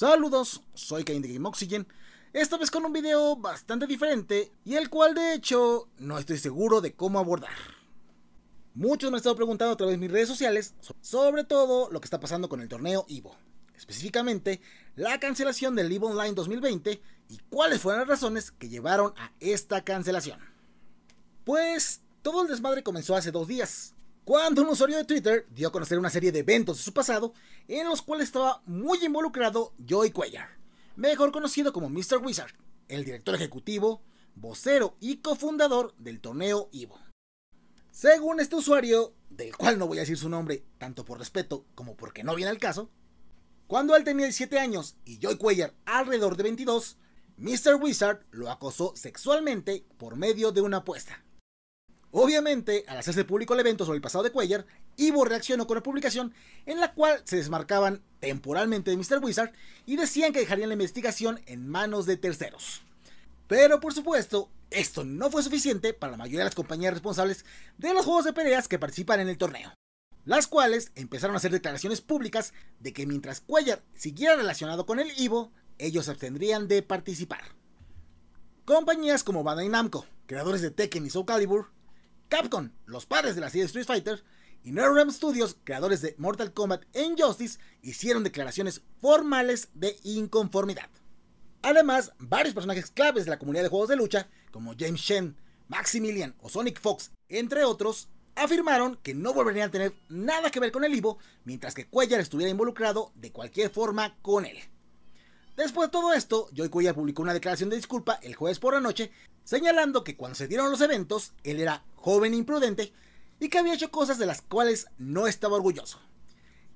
Saludos, soy Kain de Game Oxygen, esta vez con un video bastante diferente y el cual de hecho no estoy seguro de cómo abordar. Muchos me han estado preguntando a través de mis redes sociales sobre todo lo que está pasando con el torneo Ivo, específicamente la cancelación del Ivo Online 2020 y cuáles fueron las razones que llevaron a esta cancelación. Pues todo el desmadre comenzó hace dos días, cuando un usuario de Twitter dio a conocer una serie de eventos de su pasado en los cuales estaba muy involucrado Joy Cuellar, mejor conocido como Mr. Wizard, el director ejecutivo, vocero y cofundador del torneo Ivo. Según este usuario, del cual no voy a decir su nombre tanto por respeto como porque no viene al caso, cuando él tenía 17 años y Joy Cuellar alrededor de 22, Mr. Wizard lo acosó sexualmente por medio de una apuesta. Obviamente, al hacerse público el evento sobre el pasado de Cuellar, Ivo reaccionó con una publicación en la cual se desmarcaban temporalmente de Mr. Wizard y decían que dejarían la investigación en manos de terceros. Pero por supuesto, esto no fue suficiente para la mayoría de las compañías responsables de los juegos de peleas que participan en el torneo, las cuales empezaron a hacer declaraciones públicas de que mientras Cuellar siguiera relacionado con el Ivo, ellos se abstendrían de participar. Compañías como Bandai Namco, creadores de Tekken y Soul Calibur, Capcom, los padres de la serie Street Fighter, y NetherRealm Studios, creadores de Mortal Kombat en Justice, hicieron declaraciones formales de inconformidad. Además, varios personajes claves de la comunidad de juegos de lucha, como James Shen, Maximilian o Sonic Fox, entre otros, afirmaron que no volverían a tener nada que ver con el Ivo mientras que Cuellar estuviera involucrado de cualquier forma con él. Después de todo esto, Joy Cuellar publicó una declaración de disculpa el jueves por la noche, señalando que cuando se dieron los eventos, él era joven e imprudente y que había hecho cosas de las cuales no estaba orgulloso.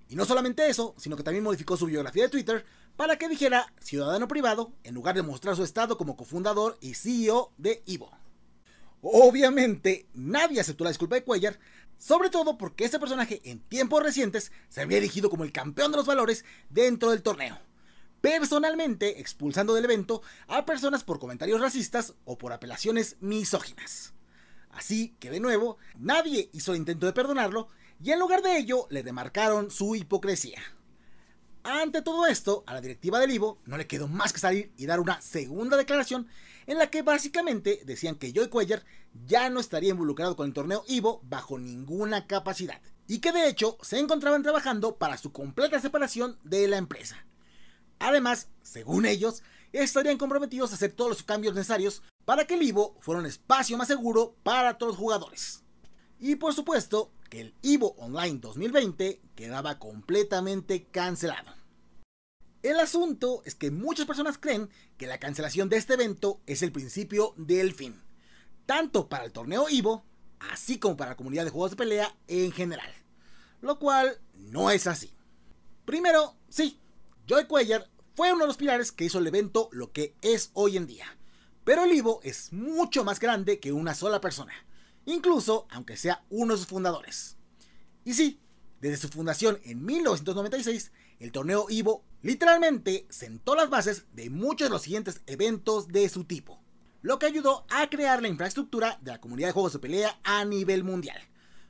Y no solamente eso, sino que también modificó su biografía de Twitter para que dijera ciudadano privado en lugar de mostrar su estado como cofundador y CEO de Ivo. Obviamente, nadie aceptó la disculpa de Cuellar, sobre todo porque este personaje en tiempos recientes se había erigido como el campeón de los valores dentro del torneo, personalmente expulsando del evento a personas por comentarios racistas o por apelaciones misóginas. Así que de nuevo, nadie hizo el intento de perdonarlo y en lugar de ello le demarcaron su hipocresía. Ante todo esto, a la directiva del Ivo no le quedó más que salir y dar una segunda declaración en la que básicamente decían que Joey Cuellar ya no estaría involucrado con el torneo Ivo bajo ninguna capacidad y que de hecho se encontraban trabajando para su completa separación de la empresa. Además, según ellos, estarían comprometidos a hacer todos los cambios necesarios para que el Ivo fuera un espacio más seguro para todos los jugadores. Y por supuesto que el Ivo Online 2020 quedaba completamente cancelado. El asunto es que muchas personas creen que la cancelación de este evento es el principio del fin, tanto para el torneo Ivo, así como para la comunidad de juegos de pelea en general, lo cual no es así. Primero, sí, Joy Cuellar fue uno de los pilares que hizo el evento lo que es hoy en día, pero Olivo es mucho más grande que una sola persona, incluso aunque sea uno de sus fundadores. Y sí, desde su fundación en 1996, el torneo Ivo literalmente sentó las bases de muchos de los siguientes eventos de su tipo, lo que ayudó a crear la infraestructura de la comunidad de juegos de pelea a nivel mundial.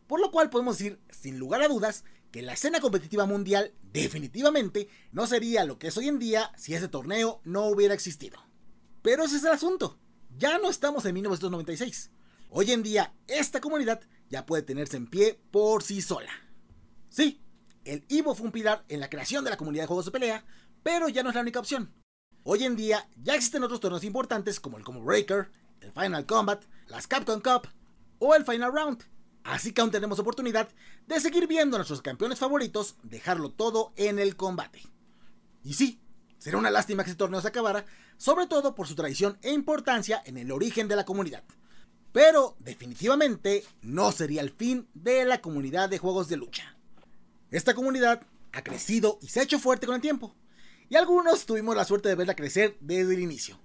Por lo cual podemos decir, sin lugar a dudas, que la escena competitiva mundial definitivamente no sería lo que es hoy en día si ese torneo no hubiera existido. Pero ese es el asunto. Ya no estamos en 1996. Hoy en día, esta comunidad ya puede tenerse en pie por sí sola. Sí, el Ivo fue un pilar en la creación de la comunidad de juegos de pelea, pero ya no es la única opción. Hoy en día ya existen otros torneos importantes como el Combo Breaker, el Final Combat, las Capcom Cup o el Final Round. Así que aún tenemos oportunidad de seguir viendo a nuestros campeones favoritos dejarlo todo en el combate. Y sí, Será una lástima que este torneo se acabara, sobre todo por su tradición e importancia en el origen de la comunidad. Pero definitivamente no sería el fin de la comunidad de juegos de lucha. Esta comunidad ha crecido y se ha hecho fuerte con el tiempo. Y algunos tuvimos la suerte de verla crecer desde el inicio.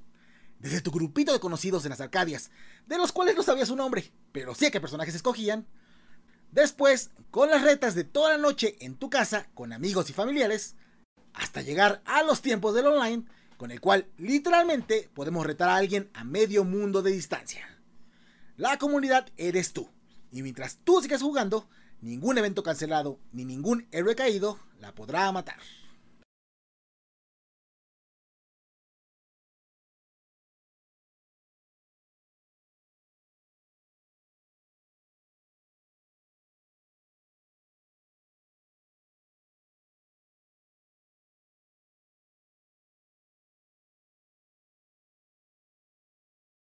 Desde tu grupito de conocidos en las Arcadias, de los cuales no sabías su nombre, pero sí a qué personajes escogían. Después, con las retas de toda la noche en tu casa con amigos y familiares hasta llegar a los tiempos del online, con el cual literalmente podemos retar a alguien a medio mundo de distancia. La comunidad eres tú, y mientras tú sigas jugando, ningún evento cancelado ni ningún héroe caído la podrá matar.